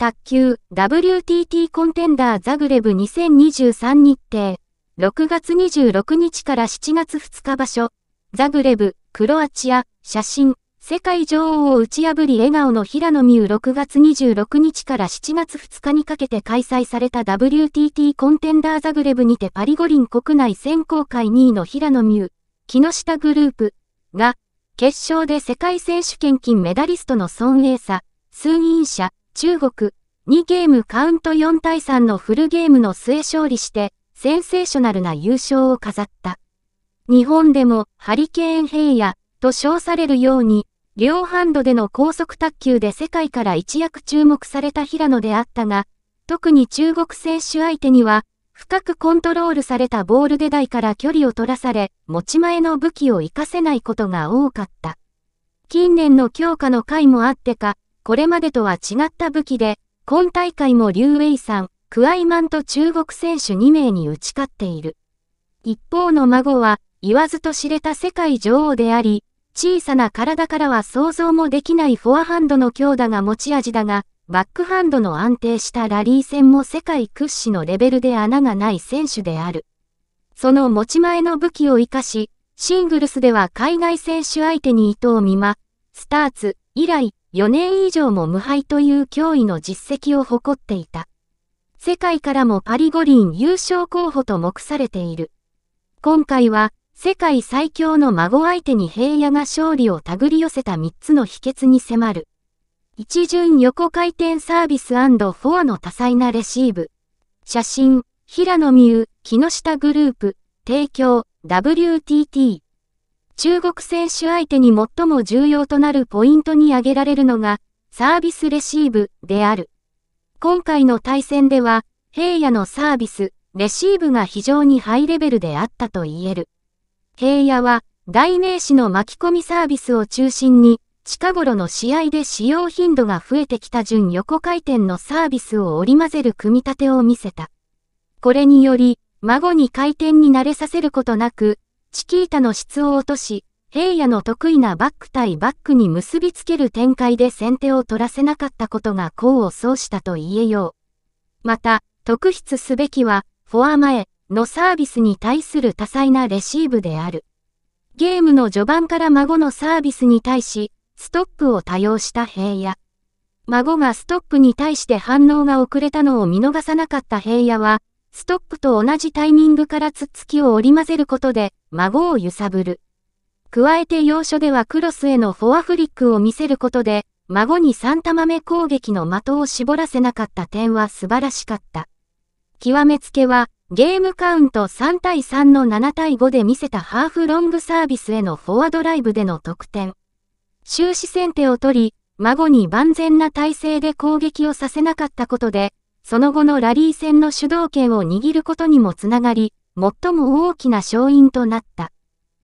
卓球 WTT コンテンダーザグレブ2023日程6月26日から7月2日場所ザグレブクロアチア写真世界女王を打ち破り笑顔の平野美宇6月26日から7月2日にかけて開催された WTT コンテンダーザグレブにてパリ五輪国内選考会2位の平野美宇木下グループが決勝で世界選手権金メダリストの孫栄佐、数人者、中国、2ゲームカウント4対3のフルゲームの末勝利して、センセーショナルな優勝を飾った。日本でもハリケーン平野と称されるように、両ハンドでの高速卓球で世界から一躍注目された平野であったが、特に中国選手相手には、深くコントロールされたボール出台から距離を取らされ、持ち前の武器を活かせないことが多かった。近年の強化の回もあってか、これまでとは違った武器で、今大会もリュウ・ウェイさん、クワイマンと中国選手2名に打ち勝っている。一方の孫は、言わずと知れた世界女王であり、小さな体からは想像もできないフォアハンドの強打が持ち味だが、バックハンドの安定したラリー戦も世界屈指のレベルで穴がない選手である。その持ち前の武器を活かし、シングルスでは海外選手相手に伊藤美馬、スターツ、以来、4年以上も無敗という脅威の実績を誇っていた。世界からもパリ五輪優勝候補と目されている。今回は世界最強の孫相手に平野が勝利を手繰り寄せた3つの秘訣に迫る。一巡横回転サービスフォアの多彩なレシーブ。写真、平野美宇、木下グループ、提供、WTT。中国選手相手に最も重要となるポイントに挙げられるのが、サービスレシーブである。今回の対戦では、平野のサービス、レシーブが非常にハイレベルであったと言える。平野は、代名詞の巻き込みサービスを中心に、近頃の試合で使用頻度が増えてきた準横回転のサービスを織り交ぜる組み立てを見せた。これにより、孫に回転に慣れさせることなく、チキータの質を落とし、平野の得意なバック対バックに結びつける展開で先手を取らせなかったことが功を奏したと言えよう。また、特筆すべきは、フォア前のサービスに対する多彩なレシーブである。ゲームの序盤から孫のサービスに対し、ストップを多用した平野。孫がストップに対して反応が遅れたのを見逃さなかった平野は、ストックと同じタイミングからツッツキを織り交ぜることで、孫を揺さぶる。加えて要所ではクロスへのフォアフリックを見せることで、孫に3玉目攻撃の的を絞らせなかった点は素晴らしかった。極めつけは、ゲームカウント3対3の7対5で見せたハーフロングサービスへのフォアドライブでの得点。終始先手を取り、孫に万全な体勢で攻撃をさせなかったことで、その後のラリー戦の主導権を握ることにもつながり、最も大きな勝因となった。